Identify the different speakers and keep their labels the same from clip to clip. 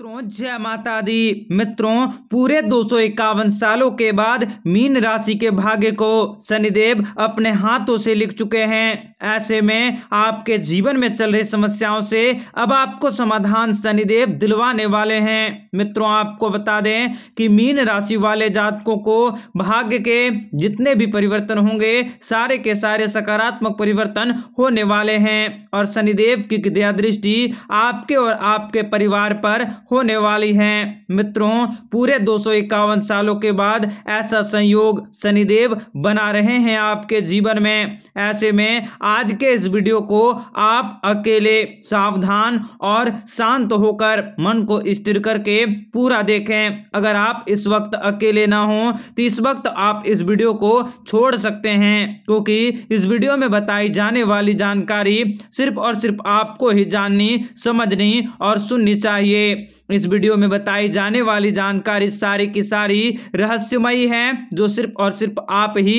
Speaker 1: मित्रों जय माता दी मित्रों पूरे दो सालों के बाद मीन राशि के भाग्य को शनिदेव अपने हाथों से लिख चुके हैं ऐसे में आपके जीवन में चल रही समस्याओं से अब आपको समाधान शनिदेव दिलवाने वाले हैं मित्रों आपको बता दें कि मीन राशि वाले जातकों को भाग्य के जितने भी परिवर्तन होंगे सारे के सारे सकारात्मक परिवर्तन होने वाले हैं और शनिदेव की दया दृष्टि आपके और आपके परिवार पर होने वाली हैं मित्रों पूरे दो सालों के बाद ऐसा संयोग शनिदेव बना रहे हैं आपके जीवन में ऐसे में आज के इस वीडियो को आप अकेले सावधान और शांत होकर मन को स्थिर करके पूरा देखें अगर आप इस वक्त अकेले ना हो तो इस वक्त आप इस वीडियो को छोड़ सकते हैं क्योंकि इस वीडियो में बताई जाने वाली जानकारी सिर्फ और सिर्फ आपको ही जाननी समझनी और सुननी चाहिए इस वीडियो में बताई जाने वाली जानकारी सारी की सारी रहस्यमयी है जो सिर्फ और सिर्फ आप ही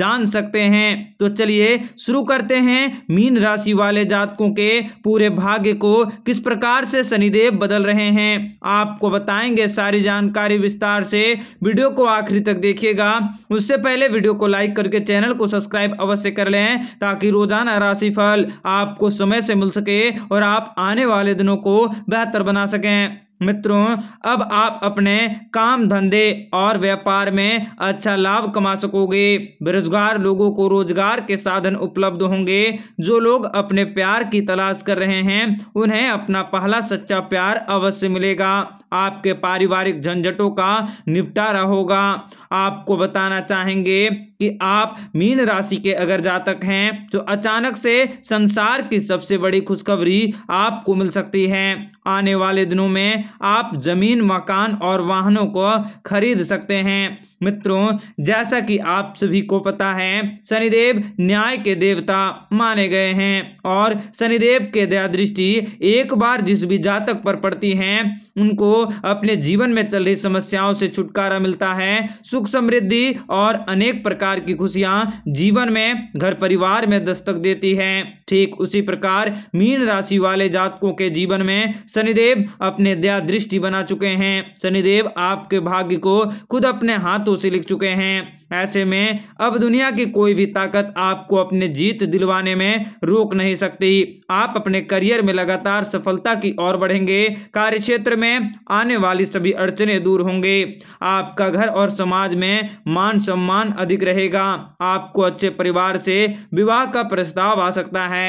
Speaker 1: जान सकते हैं तो चलिए शुरू करते हैं मीन राशि वाले जातकों के पूरे भाग्य को किस प्रकार से शनिदेव बदल रहे हैं आपको बताएंगे सारी जानकारी विस्तार से वीडियो को आखिरी तक देखिएगा उससे पहले वीडियो को लाइक करके चैनल को सब्सक्राइब अवश्य कर लें ताकि रोजाना राशिफल आपको समय से मिल सके और आप आने वाले दिनों को बेहतर बना सकें मित्रों अब आप अपने काम धंधे और व्यापार में अच्छा लाभ कमा सकोगे बेरोजगार लोगों को रोजगार के साधन उपलब्ध होंगे जो लोग अपने प्यार की तलाश कर रहे हैं उन्हें अपना पहला सच्चा प्यार अवश्य मिलेगा आपके पारिवारिक झंझटों का निपटारा होगा आपको बताना चाहेंगे कि आप मीन राशि के अगर जातक हैं तो अचानक से संसार की सबसे बड़ी खुशखबरी आपको मिल सकती है आने वाले दिनों में आप ज़मीन मकान और वाहनों को खरीद सकते हैं मित्रों जैसा कि आप सभी को पता है शनिदेव न्याय के देवता माने गए हैं और शनिदेव के दया दृष्टि एक बार जिस भी जातक पर पड़ती है उनको अपने जीवन में चल रही समस्याओं से छुटकारा मिलता है सुख समृद्धि और अनेक प्रकार की खुशियां जीवन में घर परिवार में दस्तक देती है ठीक उसी प्रकार मीन राशि वाले जातकों के जीवन में शनिदेव अपने दया मिथ्या दृष्टि बना चुके हैं शनिदेव आपके भाग्य को खुद अपने हाथों से लिख चुके हैं ऐसे में अब दुनिया की कोई भी ताकत आपको अपने जीत दिलवाने में रोक नहीं सकती आप अपने करियर में लगातार सफलता की ओर बढ़ेंगे कार्य क्षेत्र में आने वाली सभी अड़चने दूर होंगे आपका घर और समाज में मान सम्मान अधिक रहेगा आपको अच्छे परिवार से विवाह का प्रस्ताव आ सकता है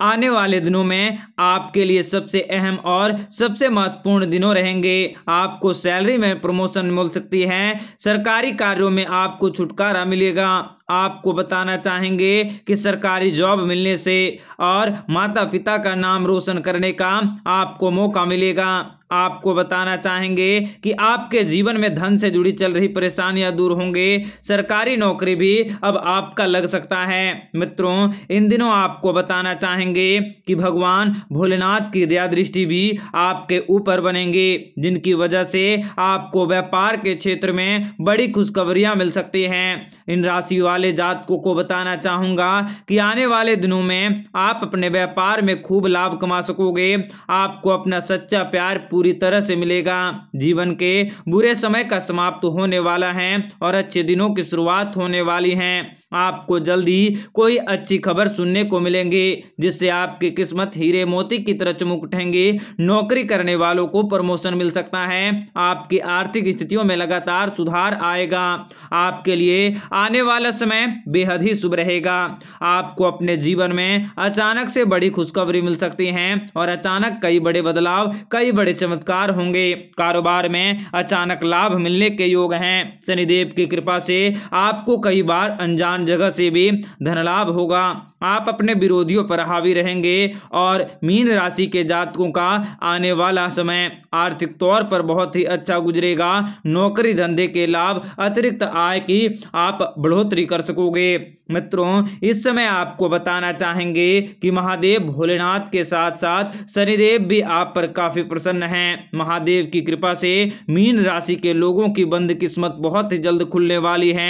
Speaker 1: आने वाले दिनों में आपके लिए सबसे अहम और सबसे महत्वपूर्ण दिनों रहेंगे आपको सैलरी में प्रमोशन मिल सकती है सरकारी कार्यों में आपको छुटकारा मिलेगा आपको बताना चाहेंगे कि सरकारी जॉब मिलने से और माता पिता का नाम रोशन करने का आपको मौका मिलेगा आपको बताना चाहेंगे कि आपके जीवन में धन से जुड़ी चल रही परेशानियां दूर होंगे सरकारी नौकरी भी अब आपका लग सकता है मित्रों इन दिनों आपको बताना चाहेंगे कि भगवान भोलेनाथ की दया दृष्टि भी आपके ऊपर बनेंगे जिनकी वजह से आपको व्यापार के क्षेत्र में बड़ी खुशखबरियां मिल सकती हैं इन राशि वाले जातकों को बताना चाहूँगा कि आने वाले दिनों में आप अपने व्यापार में खूब लाभ कमा सकोगे आपको अपना सच्चा प्यार पूरी तरह से मिलेगा जीवन के बुरे समय का समाप्त होने वाला है और अच्छे दिनों की शुरुआत होने वाली है आपको जल्दी कोई अच्छी खबर सुनने को मिलेंगे जिससे आपकी किस्मत हीरे मोती की तरह चमक उठेंगे नौकरी करने वालों को प्रमोशन मिल सकता है आपकी आर्थिक स्थितियों में लगातार सुधार आएगा आपके लिए आने वाला समय बेहद ही शुभ रहेगा आपको अपने जीवन में अचानक से बड़ी खुशखबरी मिल सकती है और अचानक कई बड़े बदलाव कई बड़े चमत्कार होंगे कारोबार में अचानक लाभ मिलने के योग हैं शनिदेव की कृपा से आपको कई बार अनजान जगह से भी धन लाभ होगा आप अपने विरोधियों पर हावी रहेंगे और मीन राशि के जातकों का आने वाला समय आर्थिक तौर पर बहुत ही अच्छा गुजरेगा नौकरी धंधे के लाभ अतिरिक्त आय की आप बढ़ोतरी कर सकोगे मित्रों इस समय आपको बताना चाहेंगे कि महादेव भोलेनाथ के साथ साथ शनिदेव भी आप पर काफी प्रसन्न हैं महादेव की कृपा से मीन राशि के लोगों की बंद किस्मत बहुत ही जल्द खुलने वाली है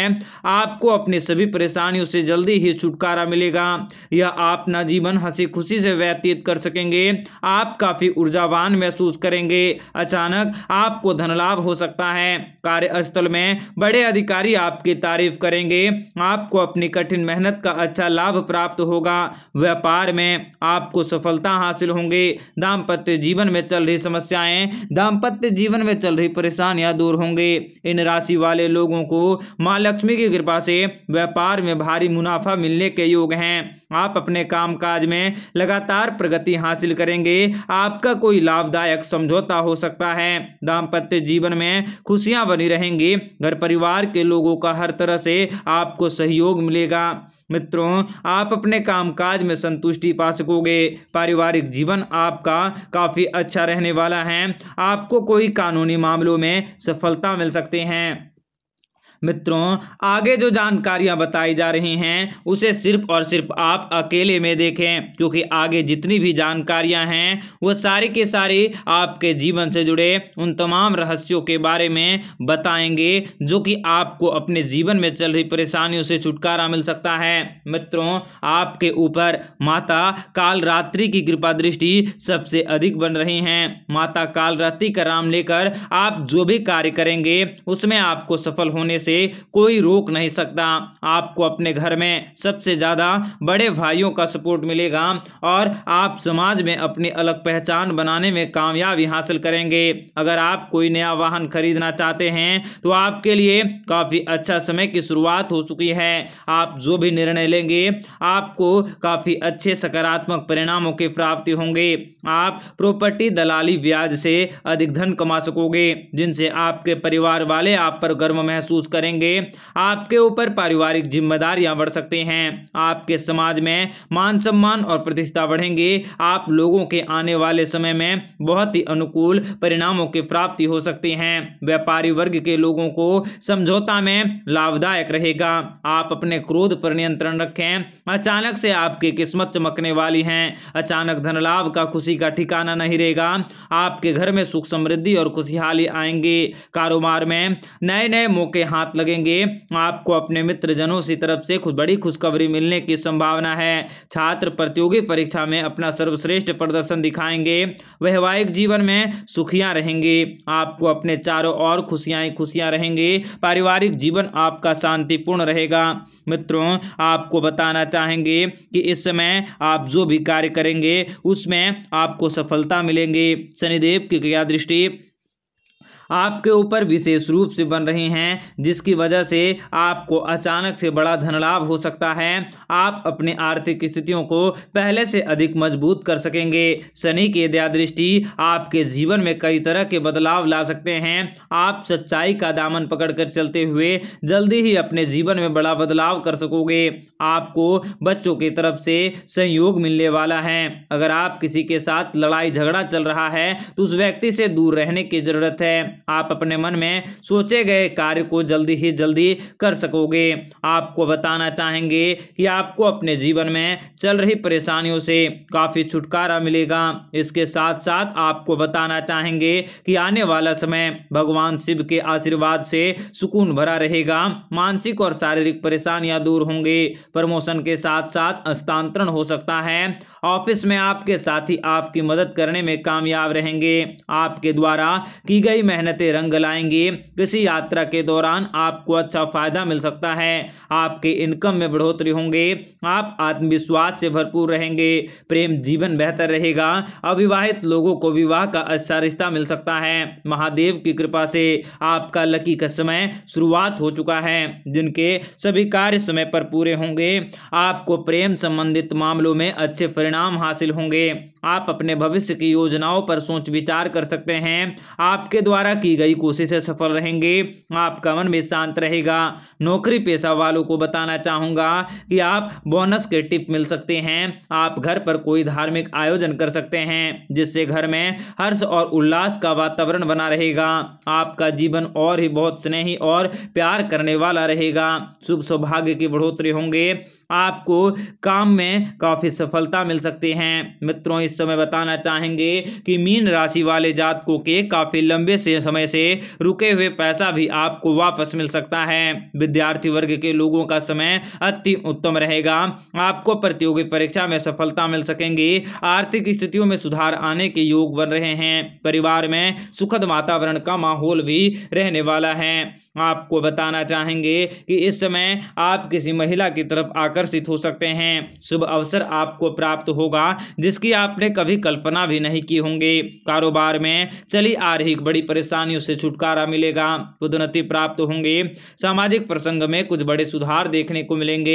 Speaker 1: आपको अपनी सभी परेशानियों से जल्दी ही छुटकारा मिलेगा यह आप अपना जीवन हंसी खुशी से व्यतीत कर सकेंगे आप काफी ऊर्जावान महसूस करेंगे अचानक आपको धन लाभ हो सकता है कार्यस्थल में बड़े अधिकारी आपकी तारीफ करेंगे आपको अपनी कठिन मेहनत का अच्छा लाभ प्राप्त होगा व्यापार में आपको सफलता हासिल होंगे दाम्पत्य जीवन में चल रही समस्याएं दाम्पत्य जीवन में चल रही परेशानियां दूर होंगे इन राशि वाले लोगों को माँ लक्ष्मी की कृपा से व्यापार में भारी मुनाफा मिलने के योग हैं आप अपने काम में लगातार प्रगति हासिल करेंगे आपका कोई लाभदायक समझौता हो सकता है दाम्पत्य जीवन में खुशियां बनी रहेंगी घर परिवार के लोगों का हर तरह से आपको सहयोग मिलेगा रहेगा मित्रों आप अपने कामकाज में संतुष्टि पा सकोगे पारिवारिक जीवन आपका काफ़ी अच्छा रहने वाला है आपको कोई कानूनी मामलों में सफलता मिल सकते हैं मित्रों आगे जो जानकारियां बताई जा रही हैं उसे सिर्फ और सिर्फ आप अकेले में देखें क्योंकि आगे जितनी भी जानकारियां हैं वो सारी के सारी आपके जीवन से जुड़े उन तमाम रहस्यों के बारे में बताएंगे जो कि आपको अपने जीवन में चल रही परेशानियों से छुटकारा मिल सकता है मित्रों आपके ऊपर माता कालरात्रि की कृपा दृष्टि सबसे अधिक बन रही हैं माता कालरात्रि का राम लेकर आप जो भी कार्य करेंगे उसमें आपको सफल होने से से कोई रोक नहीं सकता आपको अपने घर में सबसे ज़्यादा बड़े भाइयों का सपोर्ट मिलेगा और आप समाज में अपनी अलग पहचान बनाने में कामयाबी हासिल करेंगे अगर आप कोई नया वाहन खरीदना चाहते हैं तो आपके लिए काफ़ी अच्छा समय की शुरुआत हो चुकी है आप जो भी निर्णय लेंगे आपको काफ़ी अच्छे सकारात्मक परिणामों की प्राप्ति होंगे आप प्रॉपर्टी दलाली ब्याज से अधिक धन कमा सकोगे जिनसे आपके परिवार वाले आप पर गर्व महसूस कर करेंगे आपके ऊपर पारिवारिक जिम्मेदारियां बढ़ सकती हैं आपके समाज में मान सम्मान और प्रतिष्ठा बढ़ेंगे आप लोगों के आने वाले समय में बहुत ही अनुकूल परिणामों की प्राप्ति हो सकती है व्यापारी वर्ग के लोगों को समझौता में लाभदायक रहेगा आप अपने क्रोध पर नियंत्रण रखें अचानक से आपकी किस्मत चमकने वाली है अचानक धन लाभ का खुशी का ठिकाना नहीं रहेगा आपके घर में सुख समृद्धि और खुशहाली आएंगे कारोबार में नए नए मौके हाथ हाथ लगेंगे आपको अपने मित्र जनों की तरफ से खुद बड़ी खुशखबरी मिलने की संभावना है छात्र प्रतियोगी परीक्षा में अपना सर्वश्रेष्ठ प्रदर्शन दिखाएंगे वैवाहिक जीवन में सुखियाँ रहेंगे आपको अपने चारों ओर खुशियाँ ही खुशियाँ रहेंगे पारिवारिक जीवन आपका शांतिपूर्ण रहेगा मित्रों आपको बताना चाहेंगे कि इस समय आप जो भी कार्य करेंगे उसमें आपको सफलता मिलेंगे शनिदेव की क्रिया दृष्टि आपके ऊपर विशेष रूप से बन रहे हैं जिसकी वजह से आपको अचानक से बड़ा धनलाभ हो सकता है आप अपने आर्थिक स्थितियों को पहले से अधिक मजबूत कर सकेंगे शनि की दयादृष्टि आपके जीवन में कई तरह के बदलाव ला सकते हैं आप सच्चाई का दामन पकड़कर चलते हुए जल्दी ही अपने जीवन में बड़ा बदलाव कर सकोगे आपको बच्चों की तरफ से सहयोग मिलने वाला है अगर आप किसी के साथ लड़ाई झगड़ा चल रहा है तो उस व्यक्ति से दूर रहने की ज़रूरत है आप अपने मन में सोचे गए कार्य को जल्दी ही जल्दी कर सकोगे आपको बताना चाहेंगे कि आपको अपने जीवन में चल रही परेशानियों से काफ़ी छुटकारा मिलेगा इसके साथ साथ आपको बताना चाहेंगे कि आने वाला समय भगवान शिव के आशीर्वाद से सुकून भरा रहेगा मानसिक और शारीरिक परेशानियां दूर होंगे प्रमोशन के साथ साथ हस्तांतरण हो सकता है ऑफिस में आपके साथी आपकी मदद करने में कामयाब रहेंगे आपके द्वारा की गई मेहनत मेहनत रंग लाएंगी किसी यात्रा के दौरान आपको अच्छा फ़ायदा मिल सकता है आपके इनकम में बढ़ोतरी होंगे आप आत्मविश्वास से भरपूर रहेंगे प्रेम जीवन बेहतर रहेगा अविवाहित लोगों को विवाह का अच्छा रिश्ता मिल सकता है महादेव की कृपा से आपका लकी का समय शुरुआत हो चुका है जिनके सभी कार्य समय पर पूरे होंगे आपको प्रेम संबंधित मामलों में अच्छे परिणाम हासिल होंगे आप अपने भविष्य की योजनाओं पर सोच विचार कर सकते हैं आपके द्वारा की गई कोशिशें सफल रहेंगे आपका मन भी शांत रहेगा नौकरी पेशा वालों को बताना चाहूँगा कि आप बोनस के टिप मिल सकते हैं आप घर पर कोई धार्मिक आयोजन कर सकते हैं जिससे घर में हर्ष और उल्लास का वातावरण बना रहेगा आपका जीवन और ही बहुत स्नेही और प्यार करने वाला रहेगा शुभ सौभाग्य की बढ़ोतरी होंगे आपको काम में काफ़ी सफलता मिल सकती है मित्रों इस समय बताना चाहेंगे कि मीन राशि वाले जातकों के काफ़ी लंबे से समय से रुके हुए पैसा भी आपको वापस मिल सकता है विद्यार्थी वर्ग के लोगों का समय अति उत्तम रहेगा आपको प्रतियोगी परीक्षा में सफलता मिल सकेंगी आर्थिक स्थितियों में सुधार आने के योग बन रहे हैं परिवार में सुखद वातावरण का माहौल भी रहने वाला है आपको बताना चाहेंगे कि इस समय आप किसी महिला की तरफ आकर्षित हो सकते हैं शुभ अवसर आपको प्राप्त होगा जिसकी आपने कभी कल्पना भी नहीं की होंगी कारोबार में चली आ रही बड़ी परेशानी परेशानियों से छुटकारा मिलेगा उन्नति प्राप्त होंगे सामाजिक प्रसंग में कुछ बड़े सुधार देखने को मिलेंगे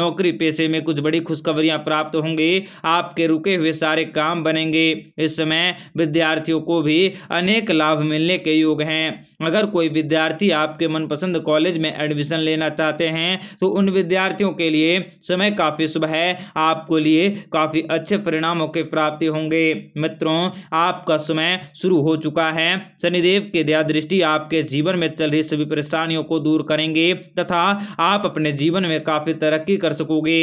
Speaker 1: नौकरी पेशे में कुछ बड़ी खुशखबरियां प्राप्त होंगी आपके रुके हुए सारे काम बनेंगे इस समय विद्यार्थियों को भी अनेक लाभ मिलने के योग हैं अगर कोई विद्यार्थी आपके मनपसंद कॉलेज में एडमिशन लेना चाहते हैं तो उन विद्यार्थियों के लिए समय काफ़ी शुभ है आपको लिए काफ़ी अच्छे परिणामों के प्राप्ति होंगे मित्रों आपका समय शुरू हो चुका है शनिदेव देव के दया दृष्टि आपके जीवन में चल रही सभी परेशानियों को दूर करेंगे तथा आप अपने जीवन में काफ़ी तरक्की कर सकोगे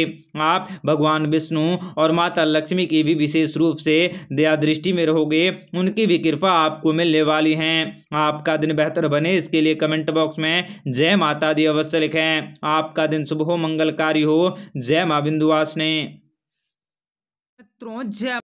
Speaker 1: आप भगवान विष्णु और माता लक्ष्मी की भी विशेष रूप से दया दृष्टि में रहोगे उनकी भी कृपा आपको मिलने वाली है आपका दिन बेहतर बने इसके लिए कमेंट बॉक्स में जय माता दी अवश्य लिखें आपका दिन शुभ हो मंगलकारी हो जय माँ बिंदुवास ने जय